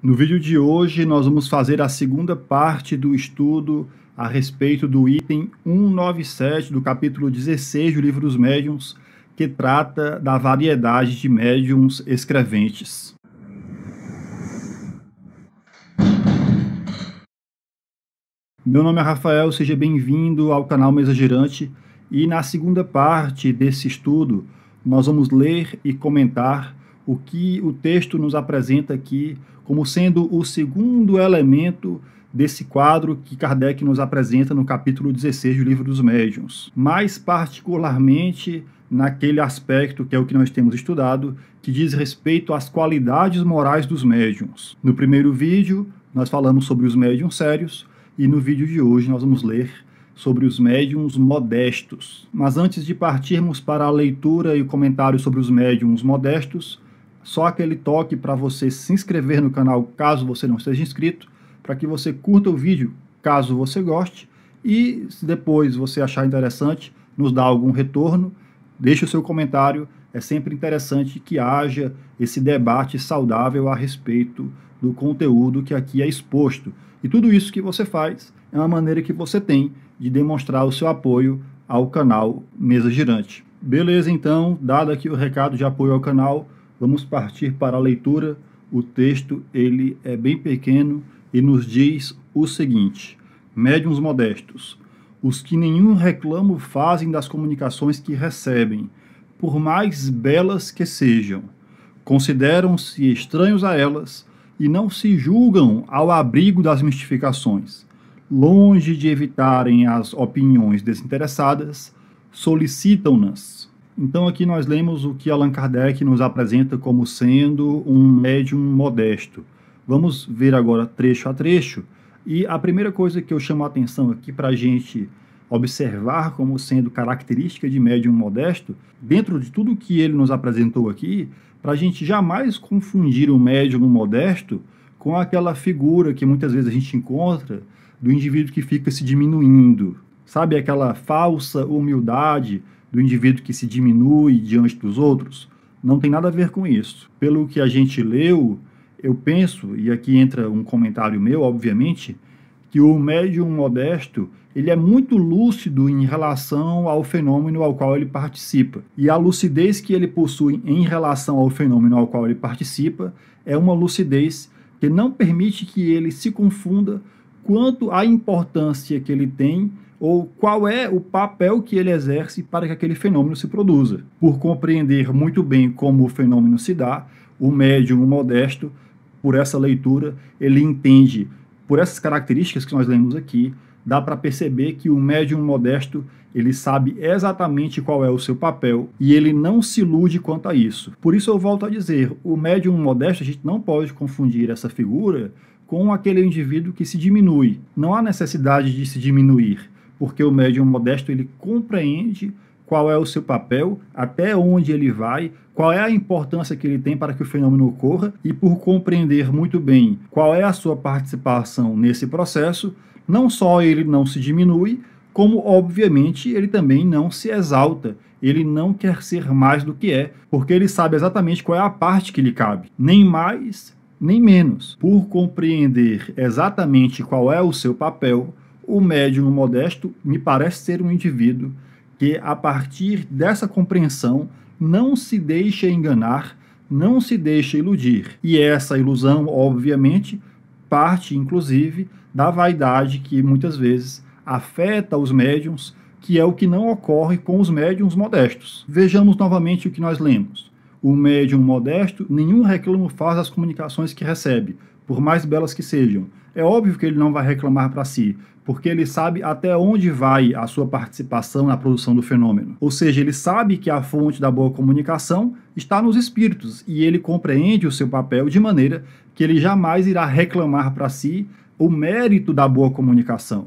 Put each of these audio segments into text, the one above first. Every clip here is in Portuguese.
No vídeo de hoje, nós vamos fazer a segunda parte do estudo a respeito do item 197 do capítulo 16 do Livro dos Médiuns, que trata da variedade de médiums escreventes. Meu nome é Rafael, seja bem-vindo ao canal Mesa Girante e na segunda parte desse estudo, nós vamos ler e comentar o que o texto nos apresenta aqui como sendo o segundo elemento desse quadro que Kardec nos apresenta no capítulo 16 do Livro dos Médiuns, mais particularmente naquele aspecto que é o que nós temos estudado, que diz respeito às qualidades morais dos médiuns. No primeiro vídeo, nós falamos sobre os médiuns sérios e no vídeo de hoje nós vamos ler sobre os médiums modestos. Mas antes de partirmos para a leitura e comentário sobre os médiums modestos, só aquele toque para você se inscrever no canal caso você não esteja inscrito, para que você curta o vídeo caso você goste e se depois você achar interessante, nos dá algum retorno, deixe o seu comentário. É sempre interessante que haja esse debate saudável a respeito do conteúdo que aqui é exposto. E tudo isso que você faz é uma maneira que você tem de demonstrar o seu apoio ao canal Mesa Girante. Beleza, então, dado aqui o recado de apoio ao canal, Vamos partir para a leitura. O texto ele é bem pequeno e nos diz o seguinte: médiums modestos, os que nenhum reclamo fazem das comunicações que recebem, por mais belas que sejam, consideram-se estranhos a elas e não se julgam ao abrigo das mistificações. Longe de evitarem as opiniões desinteressadas, solicitam-nas. Então, aqui nós lemos o que Allan Kardec nos apresenta como sendo um médium modesto. Vamos ver agora trecho a trecho. E a primeira coisa que eu chamo a atenção aqui para a gente observar como sendo característica de médium modesto, dentro de tudo que ele nos apresentou aqui, para a gente jamais confundir o médium modesto com aquela figura que muitas vezes a gente encontra do indivíduo que fica se diminuindo, sabe? Aquela falsa humildade do indivíduo que se diminui diante dos outros, não tem nada a ver com isso. Pelo que a gente leu, eu penso, e aqui entra um comentário meu, obviamente, que o médium modesto ele é muito lúcido em relação ao fenômeno ao qual ele participa. E a lucidez que ele possui em relação ao fenômeno ao qual ele participa é uma lucidez que não permite que ele se confunda quanto à importância que ele tem ou qual é o papel que ele exerce para que aquele fenômeno se produza. Por compreender muito bem como o fenômeno se dá, o médium, o modesto, por essa leitura, ele entende, por essas características que nós lemos aqui, dá para perceber que o médium modesto ele sabe exatamente qual é o seu papel e ele não se ilude quanto a isso. Por isso eu volto a dizer, o médium modesto a gente não pode confundir essa figura com aquele indivíduo que se diminui. Não há necessidade de se diminuir porque o médium modesto ele compreende qual é o seu papel, até onde ele vai, qual é a importância que ele tem para que o fenômeno ocorra e por compreender muito bem qual é a sua participação nesse processo, não só ele não se diminui, como obviamente ele também não se exalta. Ele não quer ser mais do que é, porque ele sabe exatamente qual é a parte que lhe cabe, nem mais, nem menos. Por compreender exatamente qual é o seu papel, o médium modesto me parece ser um indivíduo que, a partir dessa compreensão, não se deixa enganar, não se deixa iludir. E essa ilusão, obviamente, parte, inclusive, da vaidade que muitas vezes afeta os médiums, que é o que não ocorre com os médiums modestos. Vejamos novamente o que nós lemos. O médium modesto, nenhum reclamo faz das comunicações que recebe, por mais belas que sejam, é óbvio que ele não vai reclamar para si, porque ele sabe até onde vai a sua participação na produção do fenômeno. Ou seja, ele sabe que a fonte da boa comunicação está nos espíritos e ele compreende o seu papel de maneira que ele jamais irá reclamar para si o mérito da boa comunicação.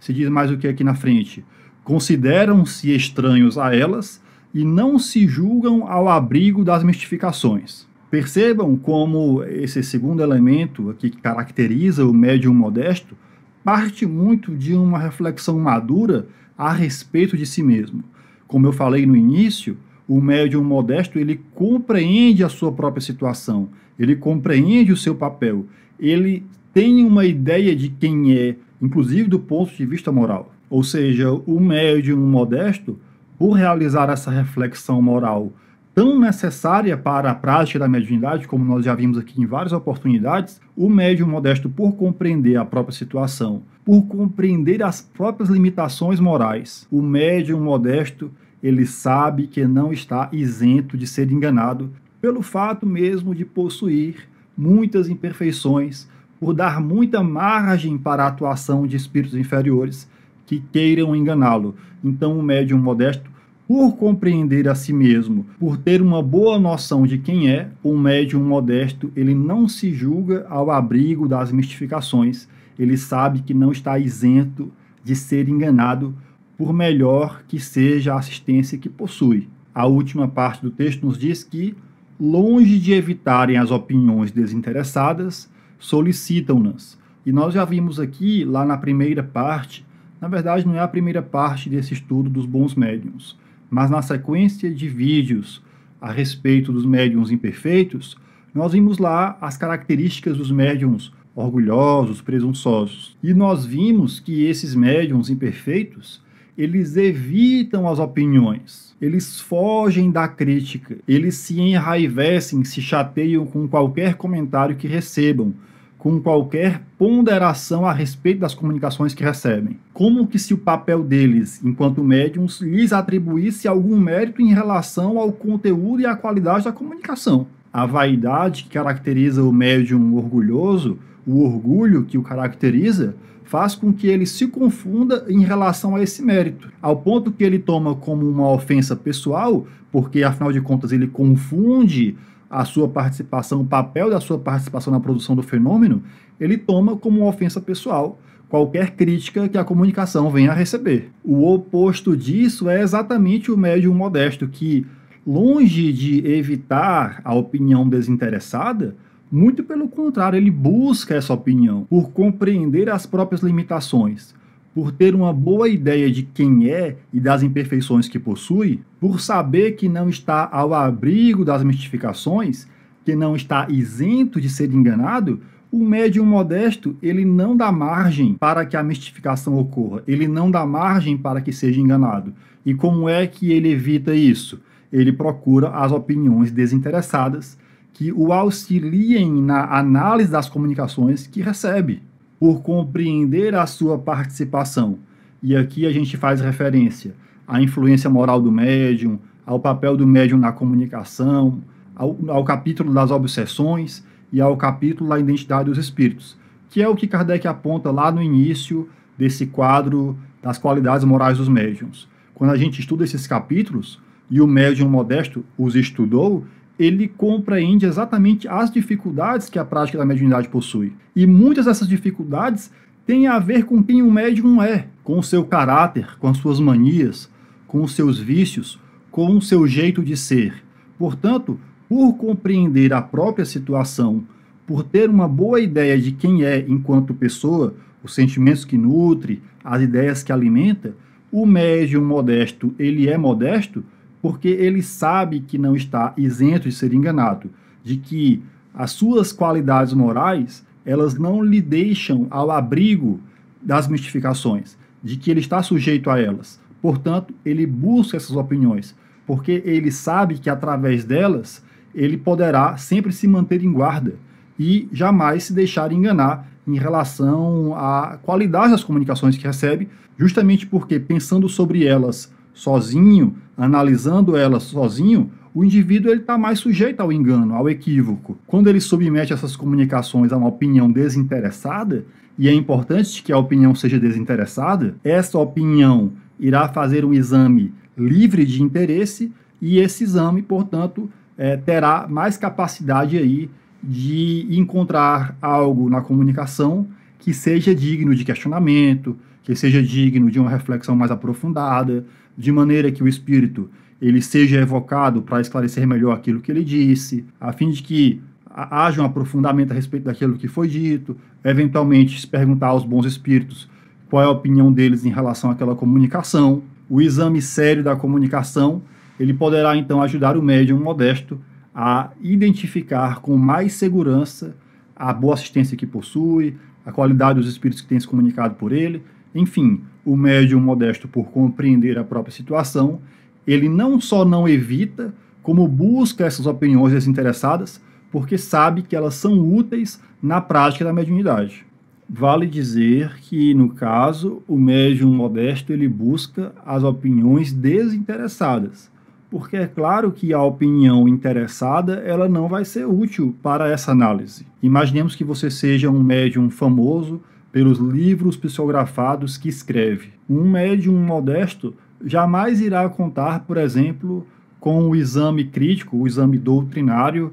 Se diz mais o que aqui na frente? Consideram-se estranhos a elas e não se julgam ao abrigo das mistificações. Percebam como esse segundo elemento aqui que caracteriza o médium modesto parte muito de uma reflexão madura a respeito de si mesmo. Como eu falei no início, o médium modesto ele compreende a sua própria situação, ele compreende o seu papel, ele tem uma ideia de quem é, inclusive do ponto de vista moral. Ou seja, o médium modesto, por realizar essa reflexão moral tão necessária para a prática da mediunidade, como nós já vimos aqui em várias oportunidades, o médium modesto, por compreender a própria situação, por compreender as próprias limitações morais, o médium modesto, ele sabe que não está isento de ser enganado pelo fato mesmo de possuir muitas imperfeições, por dar muita margem para a atuação de espíritos inferiores que queiram enganá-lo. Então, o médium modesto por compreender a si mesmo, por ter uma boa noção de quem é, o um médium modesto, ele não se julga ao abrigo das mistificações. Ele sabe que não está isento de ser enganado, por melhor que seja a assistência que possui. A última parte do texto nos diz que, longe de evitarem as opiniões desinteressadas, solicitam-nas. E nós já vimos aqui, lá na primeira parte, na verdade, não é a primeira parte desse estudo dos bons médiums mas na sequência de vídeos a respeito dos médiums imperfeitos, nós vimos lá as características dos médiums orgulhosos, presunçosos. E nós vimos que esses médiums imperfeitos, eles evitam as opiniões, eles fogem da crítica, eles se enraivecem, se chateiam com qualquer comentário que recebam, com qualquer ponderação a respeito das comunicações que recebem. Como que se o papel deles, enquanto médiums, lhes atribuísse algum mérito em relação ao conteúdo e à qualidade da comunicação. A vaidade que caracteriza o médium orgulhoso, o orgulho que o caracteriza, faz com que ele se confunda em relação a esse mérito, ao ponto que ele toma como uma ofensa pessoal, porque afinal de contas ele confunde a sua participação, o papel da sua participação na produção do fenômeno, ele toma como ofensa pessoal qualquer crítica que a comunicação venha a receber. O oposto disso é exatamente o médium modesto, que, longe de evitar a opinião desinteressada, muito pelo contrário, ele busca essa opinião por compreender as próprias limitações, por ter uma boa ideia de quem é e das imperfeições que possui, por saber que não está ao abrigo das mistificações, que não está isento de ser enganado, o médium modesto, ele não dá margem para que a mistificação ocorra, ele não dá margem para que seja enganado. E como é que ele evita isso? Ele procura as opiniões desinteressadas que o auxiliem na análise das comunicações que recebe por compreender a sua participação. E aqui a gente faz referência à influência moral do médium, ao papel do médium na comunicação, ao, ao capítulo das obsessões e ao capítulo da identidade dos espíritos, que é o que Kardec aponta lá no início desse quadro das qualidades morais dos médiums. Quando a gente estuda esses capítulos, e o médium modesto os estudou, ele compreende exatamente as dificuldades que a prática da mediunidade possui. E muitas dessas dificuldades têm a ver com quem o médium é, com o seu caráter, com as suas manias, com os seus vícios, com o seu jeito de ser. Portanto, por compreender a própria situação, por ter uma boa ideia de quem é enquanto pessoa, os sentimentos que nutre, as ideias que alimenta, o médium modesto, ele é modesto porque ele sabe que não está isento de ser enganado, de que as suas qualidades morais, elas não lhe deixam ao abrigo das mistificações, de que ele está sujeito a elas. Portanto, ele busca essas opiniões, porque ele sabe que através delas ele poderá sempre se manter em guarda e jamais se deixar enganar em relação à qualidade das comunicações que recebe, justamente porque pensando sobre elas sozinho, analisando elas sozinho, o indivíduo está mais sujeito ao engano, ao equívoco. Quando ele submete essas comunicações a uma opinião desinteressada, e é importante que a opinião seja desinteressada, essa opinião irá fazer um exame livre de interesse e esse exame, portanto, é, terá mais capacidade aí de encontrar algo na comunicação que seja digno de questionamento, que seja digno de uma reflexão mais aprofundada, de maneira que o espírito ele seja evocado para esclarecer melhor aquilo que ele disse, a fim de que haja um aprofundamento a respeito daquilo que foi dito, eventualmente se perguntar aos bons espíritos qual é a opinião deles em relação àquela comunicação. O exame sério da comunicação, ele poderá então ajudar o médium modesto a identificar com mais segurança a boa assistência que possui, a qualidade dos espíritos que têm se comunicado por ele enfim, o médium modesto, por compreender a própria situação, ele não só não evita, como busca essas opiniões desinteressadas, porque sabe que elas são úteis na prática da mediunidade. Vale dizer que, no caso, o médium modesto ele busca as opiniões desinteressadas, porque é claro que a opinião interessada ela não vai ser útil para essa análise. Imaginemos que você seja um médium famoso pelos livros psicografados que escreve. Um médium modesto jamais irá contar, por exemplo, com o exame crítico, o exame doutrinário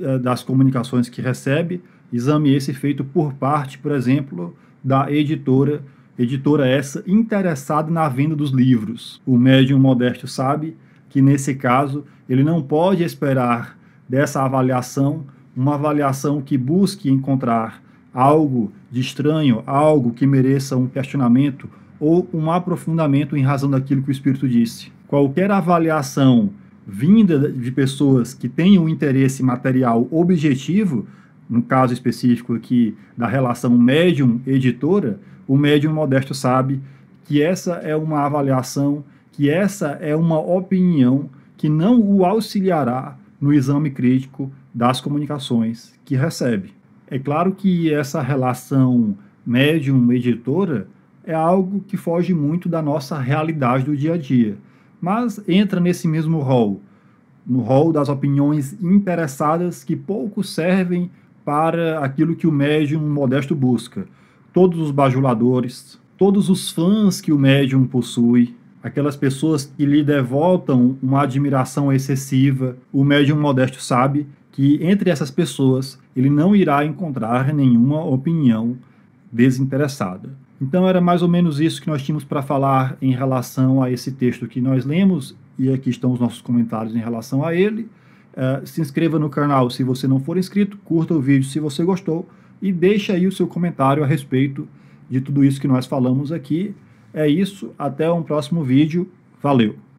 eh, das comunicações que recebe, exame esse feito por parte, por exemplo, da editora, editora essa interessada na venda dos livros. O médium modesto sabe que nesse caso ele não pode esperar dessa avaliação uma avaliação que busque encontrar algo de estranho, algo que mereça um questionamento ou um aprofundamento em razão daquilo que o Espírito disse. Qualquer avaliação vinda de pessoas que tenham interesse material objetivo, no caso específico aqui da relação médium-editora, o médium modesto sabe que essa é uma avaliação, que essa é uma opinião que não o auxiliará no exame crítico das comunicações que recebe. É claro que essa relação médium-editora é algo que foge muito da nossa realidade do dia a dia, mas entra nesse mesmo rol, no rol das opiniões interessadas que pouco servem para aquilo que o médium modesto busca. Todos os bajuladores, todos os fãs que o médium possui, aquelas pessoas que lhe devotam uma admiração excessiva, o médium modesto sabe que entre essas pessoas ele não irá encontrar nenhuma opinião desinteressada. Então era mais ou menos isso que nós tínhamos para falar em relação a esse texto que nós lemos e aqui estão os nossos comentários em relação a ele. Uh, se inscreva no canal se você não for inscrito, curta o vídeo se você gostou e deixe aí o seu comentário a respeito de tudo isso que nós falamos aqui. É isso, até um próximo vídeo. Valeu!